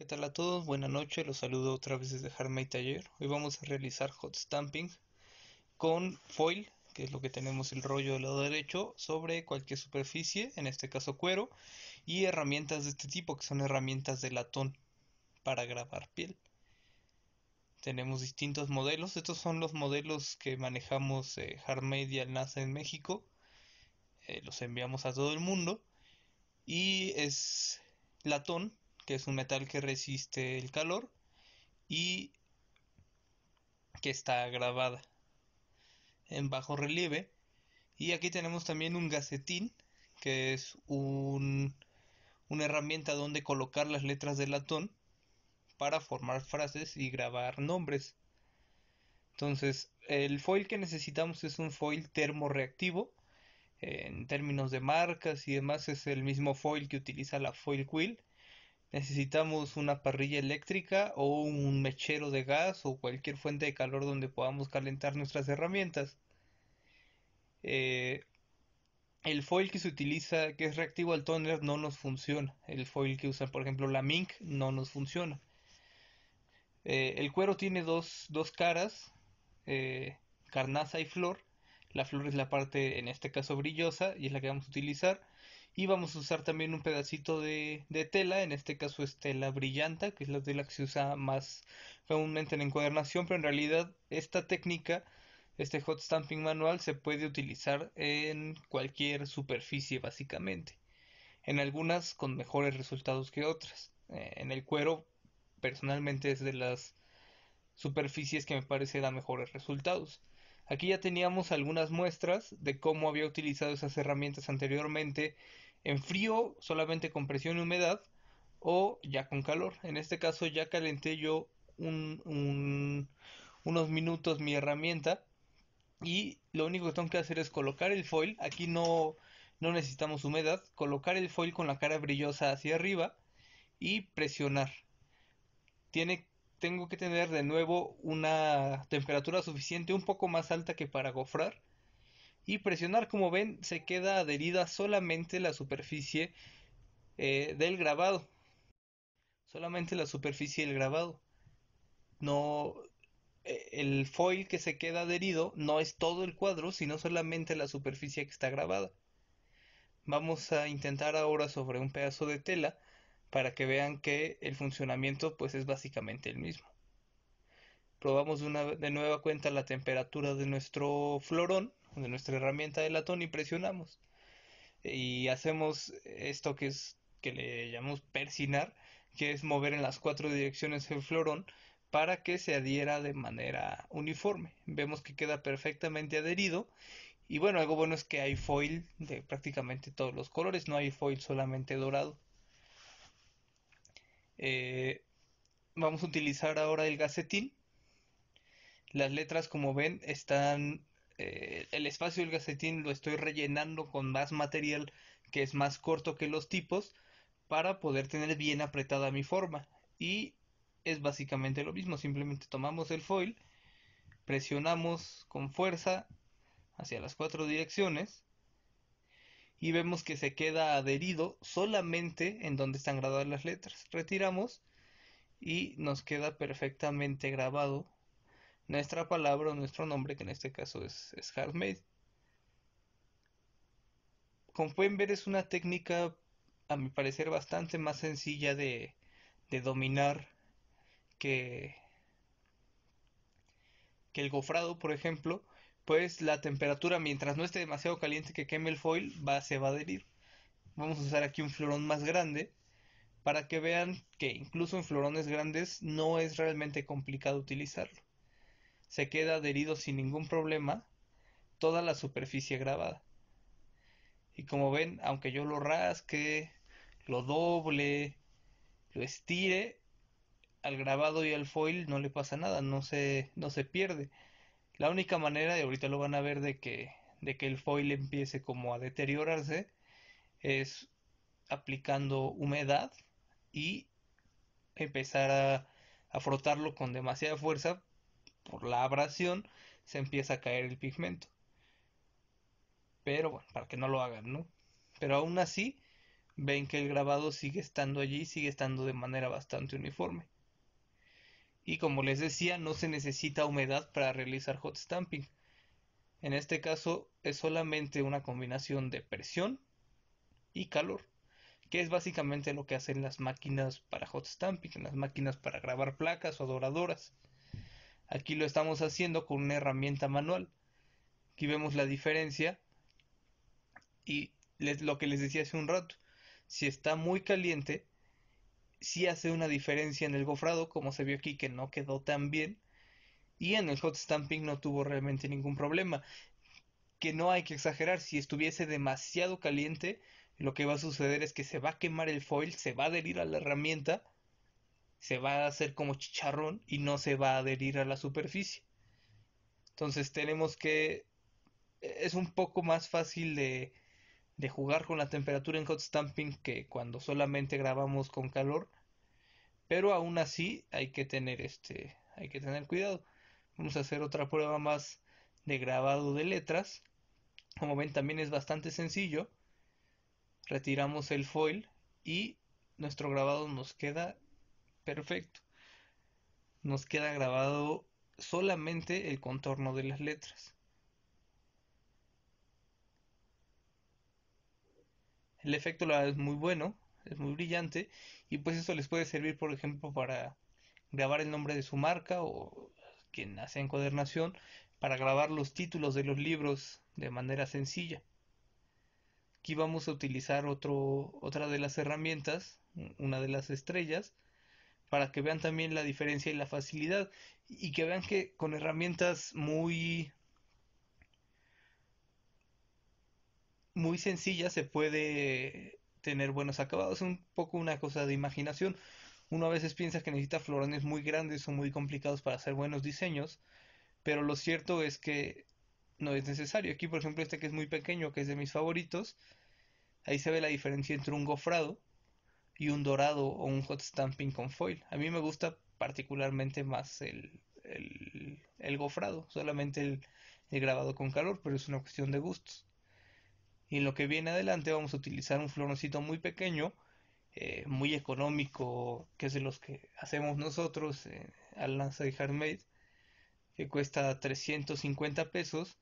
¿Qué tal a todos? Buenas noches, los saludo otra vez desde Hardmade Taller. Hoy vamos a realizar hot stamping con foil, que es lo que tenemos el rollo del lado derecho, sobre cualquier superficie, en este caso cuero, y herramientas de este tipo, que son herramientas de latón para grabar piel. Tenemos distintos modelos, estos son los modelos que manejamos eh, Hardmade y Alnaza en México. Eh, los enviamos a todo el mundo y es latón que es un metal que resiste el calor y que está grabada en bajo relieve. Y aquí tenemos también un gacetín, que es una herramienta donde colocar las letras de latón para formar frases y grabar nombres. Entonces, el foil que necesitamos es un foil termorreactivo. En términos de marcas y demás, es el mismo foil que utiliza la foil quill. Necesitamos una parrilla eléctrica o un mechero de gas o cualquier fuente de calor donde podamos calentar nuestras herramientas. Eh, el foil que se utiliza, que es reactivo al tóner, no nos funciona. El foil que usan, por ejemplo, la Mink, no nos funciona. Eh, el cuero tiene dos, caras, eh, carnaza y flor. La flor es la parte, en este caso, brillosa y es la que vamos a utilizar. Y vamos a usar también un pedacito de, tela, en este caso es tela brillante que es la tela que se usa más comúnmente en encuadernación, pero en realidad esta técnica, este hot stamping manual, se puede utilizar en cualquier superficie básicamente. En algunas con mejores resultados que otras. Eh, en el cuero, personalmente es de las superficies que me parece da mejores resultados. Aquí ya teníamos algunas muestras de cómo había utilizado esas herramientas anteriormente en frío, solamente con presión y humedad, o ya con calor. En este caso ya calenté yo unos minutos mi herramienta y lo único que tengo que hacer es colocar el foil. Aquí no, no necesitamos humedad. Colocar el foil con la cara brillosa hacia arriba y presionar. Tiene tengo que tener de nuevo una temperatura suficiente un poco más alta que para gofrar y presionar como ven se queda adherida solamente la superficie eh, del grabado solamente la superficie del grabado no eh, el foil que se queda adherido no es todo el cuadro sino solamente la superficie que está grabada vamos a intentar ahora sobre un pedazo de tela para que vean que el funcionamiento pues es básicamente el mismo. Probamos de, nueva cuenta la temperatura de nuestro florón, de nuestra herramienta de latón y presionamos. Y hacemos esto que es que le llamamos persinar, que es mover en las cuatro direcciones el florón para que se adhiera de manera uniforme. Vemos que queda perfectamente adherido y bueno, algo bueno es que hay foil de prácticamente todos los colores, no hay foil solamente dorado. Eh, vamos a utilizar ahora el gacetín. Las letras, como ven, están... Eh, el espacio del gacetín lo estoy rellenando con más material que es más corto que los tipos para poder tener bien apretada mi forma. Y es básicamente lo mismo, simplemente tomamos el foil, presionamos con fuerza hacia las cuatro direcciones y vemos que se queda adherido solamente en donde están grabadas las letras. Retiramos y nos queda perfectamente grabado nuestra palabra o nuestro nombre, que en este caso es, es Como pueden ver es una técnica, a mi parecer, bastante más sencilla de, dominar que el gofrado, por ejemplo, pues la temperatura, mientras no esté demasiado caliente que queme el foil, se va a adherir. Vamos a usar aquí un florón más grande para que vean que incluso en florones grandes no es realmente complicado utilizarlo. Se queda adherido sin ningún problema toda la superficie grabada. Y como ven, aunque yo lo rasque, lo doble, lo estire, al grabado y al foil no le pasa nada, no no se pierde. La única manera, y ahorita lo van a ver, de que, de que el foil empiece como a deteriorarse es aplicando humedad y empezar a, a frotarlo con demasiada fuerza por la abrasión se empieza a caer el pigmento. Pero bueno, para que no lo hagan, ¿no? Pero aún así, ven que el grabado sigue estando allí, sigue estando de manera bastante uniforme. Y como les decía, no se necesita humedad para realizar hot stamping. En este caso es solamente una combinación de presión y calor, que es básicamente lo que hacen las máquinas para hot stamping, las máquinas para grabar placas o doradoras. Aquí lo estamos haciendo con una herramienta manual. Aquí vemos la diferencia y lo que les decía hace un rato, si está muy caliente, sí hace una diferencia en el gofrado, como se vio aquí que no quedó tan bien. Y en el hot stamping no tuvo realmente ningún problema. Que no hay que exagerar, si estuviese demasiado caliente, lo que va a suceder es que se va a quemar el foil, se va a adherir a la herramienta, se va a hacer como chicharrón y no se va a adherir a la superficie. Entonces tenemos que... E, es un poco más fácil de, de jugar con la temperatura en hot stamping que cuando solamente grabamos con calor. Pero aún así hay que tener este, hay que tener cuidado. Vamos a hacer otra prueba más de grabado de letras. Como ven también es bastante sencillo. Retiramos el foil y nuestro grabado nos queda perfecto. Nos queda grabado solamente el contorno de las letras. el efecto la es muy bueno, es muy brillante y pues eso les puede servir por ejemplo para grabar el nombre de su marca o quien hace encuadernación para grabar los títulos de los libros de manera sencilla. Aquí vamos a utilizar otro, otra de las herramientas, una de las estrellas, para que vean también la diferencia y la facilidad y que vean que con herramientas muy muy sencilla se puede tener buenos acabados. Es un poco una cosa de imaginación. Uno a veces piensa que necesita florones muy grandes o muy complicados para hacer buenos diseños, pero lo cierto es que no es necesario. Aquí, por ejemplo, este que es muy pequeño, que es de mis favoritos, ahí se ve la diferencia entre un gofrado y un dorado o un hot stamping con foil. A mí me gusta particularmente más el, gofrado, solamente el grabado con calor, pero es una cuestión de gustos. Y en lo que viene adelante vamos a utilizar un florcito muy pequeño, eh, muy económico, que es de los que hacemos nosotros eh, al lanza de Handmade, que cuesta 350 pesos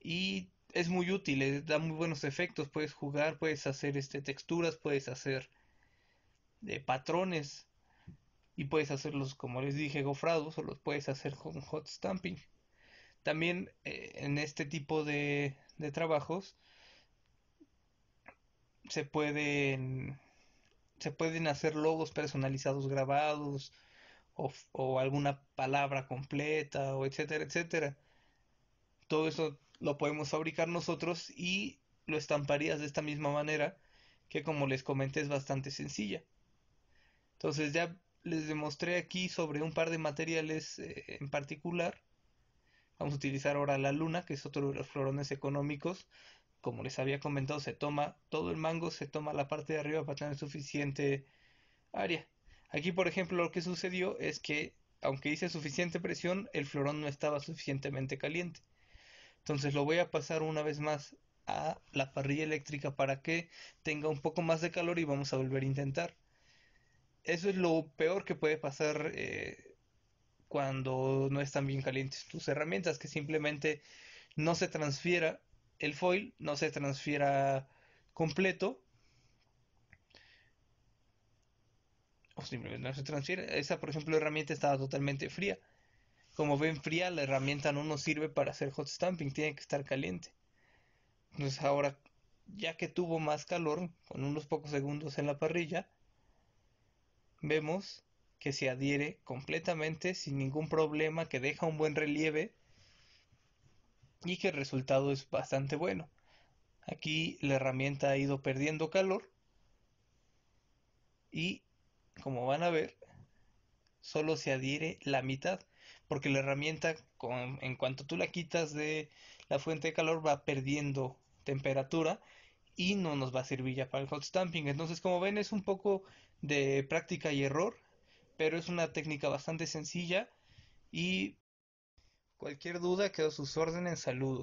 y es muy útil, da muy buenos efectos, puedes jugar, puedes hacer este, texturas, puedes hacer eh, patrones y puedes hacerlos, como les dije, gofrados o los puedes hacer con hot stamping. También en este tipo de trabajos se pueden se pueden hacer logos personalizados grabados o, alguna palabra completa o etcétera etcétera todo eso lo podemos fabricar nosotros y lo estamparías de esta misma manera que como les comenté es bastante sencilla entonces ya les demostré aquí sobre un par de materiales eh, en particular vamos a utilizar ahora la luna que es otro de los florones económicos como les había comentado, se toma todo el mango, se toma la parte de arriba para tener suficiente área. Aquí, por ejemplo, lo que sucedió es que, aunque hice suficiente presión, el florón no estaba suficientemente caliente. Entonces lo voy a pasar una vez más a la parrilla eléctrica para que tenga un poco más de calor y vamos a volver a intentar. Eso es lo peor que puede pasar eh, cuando no están bien calientes tus herramientas, que simplemente no se transfiera el foil no se transfiera completo o simplemente no se transfiere. Esa, por ejemplo, herramienta estaba totalmente fría. Como ven fría, la herramienta no nos sirve para hacer hot stamping, tiene que estar caliente. Entonces ahora, ya que tuvo más calor, con unos pocos segundos en la parrilla, vemos que se adhiere completamente sin ningún problema, que deja un buen relieve y que el resultado es bastante bueno. Aquí la herramienta ha ido perdiendo calor y como van a ver solo se adhiere la mitad porque la herramienta en cuanto tú la quitas de la fuente de calor va perdiendo temperatura y no nos va a servir ya para el hot stamping entonces como ven es un poco de práctica y error pero es una técnica bastante sencilla y Cualquier duda quedo a sus órdenes. Saludos.